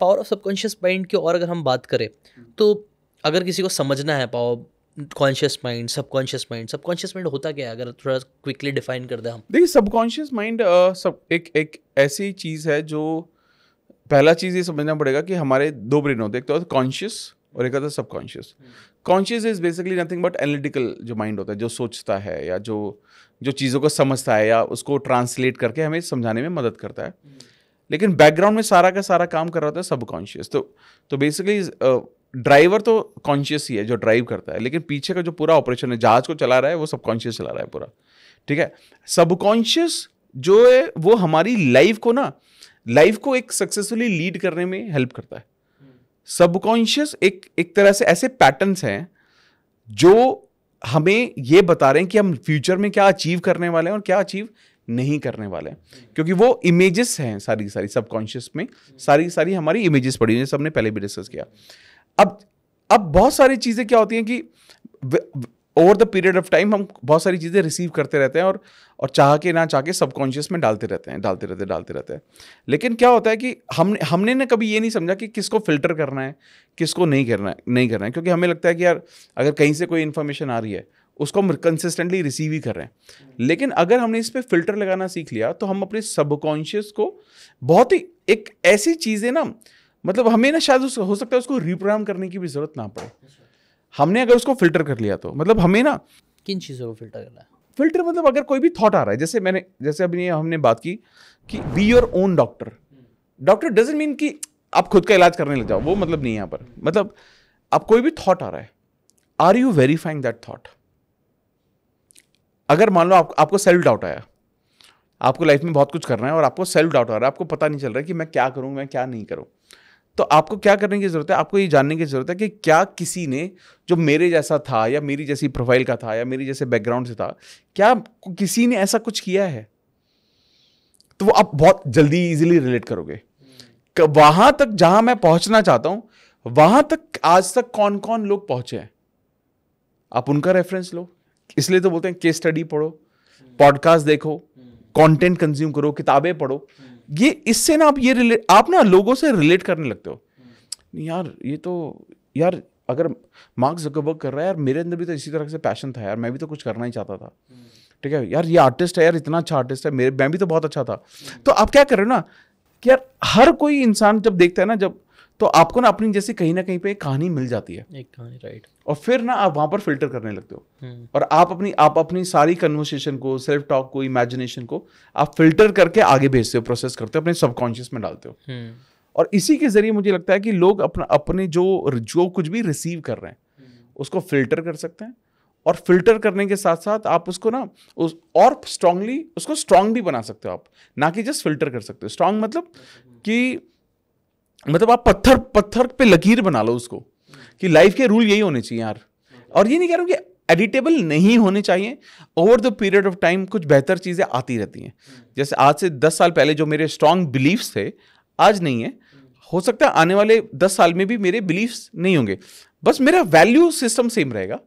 Power of subconscious mind की और अगर हम बात करें तो अगर किसी को समझना है power conscious mind subconscious mind subconscious mind होता क्या है अगर थोड़ा क्विकली डिफाइन कर दें हम देखिए सबकॉन्शियस माइंड सब एक एक ऐसी चीज़ है जो पहला चीज़ ये समझना पड़ेगा कि हमारे दो ब्रेन होते हैं एक तो कॉन्शियस और एक होता है subconscious conscious is basically nothing but analytical जो माइंड होता है जो सोचता है या जो जो चीज़ों को समझता है या उसको ट्रांसलेट करके हमें समझाने में मदद करता है लेकिन बैकग्राउंड में सारा का सारा काम कर रहा था सबकॉन्शियस तो तो बेसिकली ड्राइवर uh, तो कॉन्शियस ही है जो ड्राइव करता है लेकिन पीछे का जो पूरा ऑपरेशन है जहाज को चला रहा है वो सबकॉन्शियस चला रहा है पूरा ठीक है सबकॉन्शियस जो है वो हमारी लाइफ को ना लाइफ को एक सक्सेसफुली लीड करने में हेल्प करता है सबकॉन्शियस एक एक तरह से ऐसे पैटर्न्स हैं जो हमें ये बता रहे हैं कि हम फ्यूचर में क्या अचीव करने वाले हैं और क्या अचीव नहीं करने वाले क्योंकि वो इमेजेस हैं सारी की सारी सबकॉन्शियस में सारी की सारी हमारी इमेजेस पड़ी हुई सबने पहले भी डिस्कस किया अब अब बहुत सारी चीज़ें क्या होती हैं कि over the period of time हम बहुत सारी चीज़ें रिसीव करते रहते हैं और और चाह के ना चाह के सबकॉन्शियस में डालते रहते हैं डालते रहते डालते रहते हैं लेकिन क्या होता है कि हमने हमने ना कभी ये नहीं समझा कि किसको फिल्टर करना है किसको नहीं करना है नहीं करना है क्योंकि हमें लगता है कि यार अगर कहीं से कोई इन्फॉर्मेशन आ रही है उसको हम कंसिस्टेंटली रिसीव ही कर रहे हैं लेकिन अगर हमने इस पर फिल्टर लगाना सीख लिया तो हम अपने सबकॉन्शियस को बहुत ही एक ऐसी चीज़ है ना मतलब हमें ना शायद हो सकता है उसको रिप्रोग्राम करने की भी ज़रूरत ना पड़े हमने अगर उसको फिल्टर कर लिया तो मतलब हमें ना किन चीज़ों को फिल्टर करना है फिल्टर मतलब अगर कोई भी थॉट आ रहा है जैसे मैंने जैसे अभी हमने बात की कि be your own doctor doctor doesn't mean कि आप खुद का इलाज करने लग जाओ वो मतलब नहीं यहाँ पर मतलब आप कोई भी थॉट आ रहा है are you verifying that thought अगर मान लो आप, आपको सेल्फ डाउट आया आपको लाइफ में बहुत कुछ करना है और आपको सेल्फ डाउट आ रहा है आपको पता नहीं चल रहा है कि मैं क्या करूँ मैं क्या नहीं करूँ तो आपको क्या करने की ज़रूरत है आपको ये जानने की ज़रूरत है कि क्या किसी ने जो मेरे जैसा था या मेरी जैसी प्रोफाइल का था या मेरी जैसे बैकग्राउंड से था क्या किसी ने ऐसा कुछ किया है तो वो आप बहुत जल्दी इजीली रिलेट करोगे वहां तक जहां मैं पहुंचना चाहता हूं वहां तक आज तक कौन कौन लोग पहुंचे हैं आप उनका रेफरेंस लो इसलिए तो बोलते हैं केस स्टडी पढ़ो पॉडकास्ट देखो कंटेंट कंज्यूम करो किताबें पढ़ो ये इससे ना आप ये रिलेट आप ना लोगों से रिलेट करने लगते हो यार ये तो यार अगर मार्क जकबर्ग कर रहा है यार मेरे अंदर भी तो इसी तरह से पैशन था यार मैं भी तो कुछ करना ही चाहता था ठीक है यार ये आर्टिस्ट है यार इतना अच्छा आर्टिस्ट है मेरे मैं भी तो बहुत अच्छा था तो आप क्या कर रहे हो ना कि यार हर कोई इंसान जब देखता है ना जब तो आपको ना अपनी जैसी कहीं ना कहीं पे कहानी मिल जाती है एक कहानी राइट और फिर ना आप वहां पर फिल्टर करने लगते हो हम्म। और आप अपनी आप अपनी सारी कन्वर्सेशन को सेल्फ टॉक को इमेजिनेशन को आप फिल्टर करके आगे भेजते हो प्रोसेस करते हो अपने सबकॉन्शियस में डालते हो हम्म। और इसी के जरिए मुझे लगता है कि लोग अपना अपने जो जो कुछ भी रिसीव कर रहे हैं हम्म। उसको फिल्टर कर सकते हैं और फिल्टर करने के साथ साथ आप उसको ना उस और स्ट्रांगली उसको स्ट्रांग भी बना सकते हो आप ना कि जस्ट फिल्टर कर सकते हो स्ट्रांग मतलब कि मतलब आप पत्थर पत्थर पे लकीर बना लो उसको कि लाइफ के रूल यही होने चाहिए यार और ये नहीं कह रहा हूँ कि एडिटेबल नहीं होने चाहिए over the period of time कुछ बेहतर चीज़ें आती रहती हैं जैसे आज से दस साल पहले जो मेरे स्ट्रॉन्ग बिलीव्स थे आज नहीं है हो सकता है आने वाले दस साल में भी मेरे बिलीव्स नहीं होंगे बस मेरा वैल्यू सिस्टम सेम रहेगा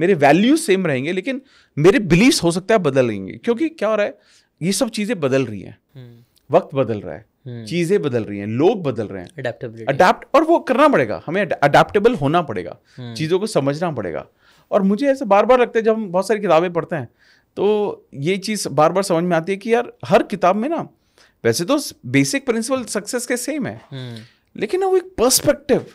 मेरे वैल्यू सेम रहेंगे लेकिन मेरे बिलीव्स हो सकता है बदल रहेंगे क्योंकि क्या हो रहा है ये सब चीज़ें बदल रही हैं हम्म। वक्त बदल रहा है हम्म। चीजें बदल रही हैं लोग बदल रहे हैं अडेप्ट और वो करना पड़ेगा हमें अडेप्टेबल होना पड़ेगा हम्म। चीज़ों को समझना पड़ेगा और मुझे ऐसा बार बार लगता है जब हम बहुत सारी किताबें पढ़ते हैं तो ये चीज़ बार बार समझ में आती है कि यार हर किताब में ना वैसे तो बेसिक प्रिंसिपल सक्सेस के सेम है हम्म। लेकिन ना वो एक पर्सपेक्टिव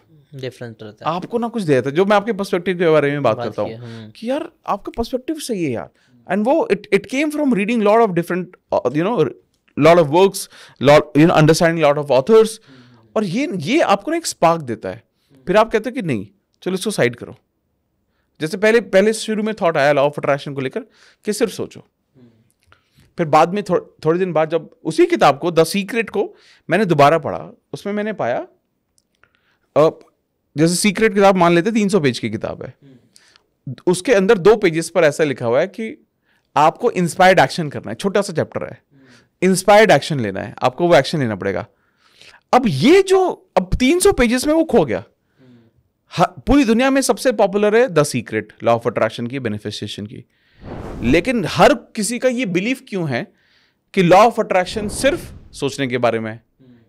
डिफरेंट रहता है आपको ना कुछ देता है जो मैं आपके पर्सपेक्टिव के बारे में बात, बात करता हूँ कि यार आपका पर्सपेक्टिव सही है यार एंड वो it it came from reading lord of different you know lot of works lot you know understanding lot of authors और ये ये आपको ना एक स्पार्क देता है फिर आप कहते हो कि नहीं चलो इसको साइड करो जैसे पहले पहले शुरू में थॉट आया लॉ ऑफ अट्रैक्शन को लेकर कि सिर्फ सोचो hmm. फिर बाद में थो, थोड़े दिन बाद जब उसी किताब को द सीक्रेट को मैंने दोबारा पढ़ा उसमें मैंने पाया जैसे सीक्रेट किताब मान लेते तीन सौ पेज की किताब है hmm. उसके अंदर दो पेजेस पर ऐसा लिखा हुआ है कि आपको इंस्पायर्ड एक्शन करना है छोटा सा चैप्टर है इंस्पायर्ड एक्शन लेना है आपको वो एक्शन लेना पड़ेगा अब ये जो अब 300 पेजेस में वो खो गया पूरी दुनिया में सबसे पॉपुलर है the secret law of attraction की बेनिफिशिएशन की लेकिन हर किसी का ये बिलीव क्यों है कि लॉ ऑफ अट्रैक्शन सिर्फ सोचने के बारे में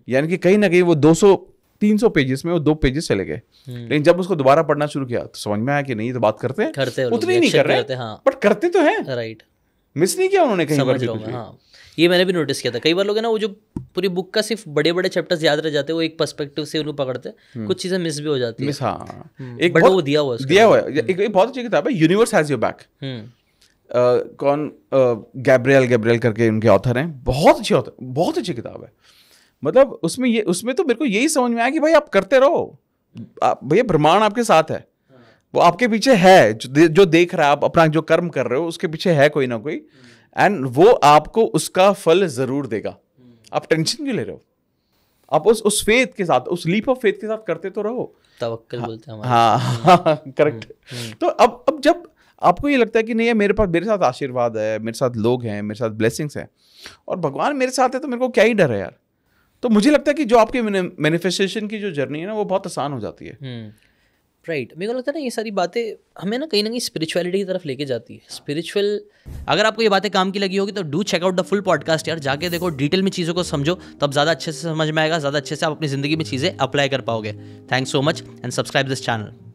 यानी कि कहीं ना कहीं वो 200 300 पेजेस में वो दो पेजेस चले गए हम्म। लेकिन जब उसको दोबारा पढ़ना शुरू किया तो समझ में आया कि नहीं तो बात करते हैं करते उतनी नहीं कर रहे हैं बट हाँ। करते तो हैं राइट मिस नहीं किया उन्होंने कहीं पर ये मैंने भी नोटिस किया था कई बार लोग है ना वो जो पूरी बुक का सिर्फ बड़े बड़े चैप्टर्स याद रह जाते हैं वो एक पर्सपेक्टिव से उनको पकड़ते हैं हम्म। कुछ चीज़ें मिस भी हो जाती मिस हाँ हम्म। एक बट वो दिया हुआ दिया हुआ है एक बहुत अच्छी किताब है यूनिवर्स हैज़ योर बैक कौन गैब्रियल गैब्रियल करके उनके ऑथर हैं बहुत अच्छी ऑथर बहुत अच्छी किताब है मतलब उसमें ये उसमें तो मेरे को यही समझ में आया कि भाई आप करते रहो भैया ब्रह्मांड आपके साथ है वो आपके पीछे है जो, जो देख रहा है आप अपना जो कर्म कर रहे हो उसके पीछे है कोई ना कोई एंड वो आपको उसका फल जरूर देगा आप टेंशन क्यों ले रहे हो आप उस उस फेथ के साथ उस लीप ऑफ फेथ के साथ करते तो रहो तवक्कल हा, बोलते हैं हाँ करेक्ट हाँ, हाँ, हम्म, हम्म। तो अब अब जब आपको ये लगता है कि नहीं है मेरे पास मेरे साथ आशीर्वाद है मेरे साथ लोग हैं मेरे साथ ब्लेसिंग्स हैं और भगवान मेरे साथ है तो मेरे को क्या ही डर है यार तो मुझे लगता है कि जो आपकी मैनिफेस्टेशन की जो जर्नी है ना वो बहुत आसान हो जाती है हम्म। राइट मेरे को लगता है ना ये सारी बातें हमें ना कहीं ना कहीं स्पिरिचुअलिटी की तरफ लेके जाती है स्पिरिचुअल अगर आपको ये बातें काम की लगी होगी तो do check out the full podcast यार जाके देखो डिटेल में चीज़ों को समझो तब तो ज़्यादा अच्छे से समझ में आएगा ज़्यादा अच्छे से आप अपनी ज़िंदगी में चीज़ें अप्लाई कर पाओगे thank so much and subscribe this channel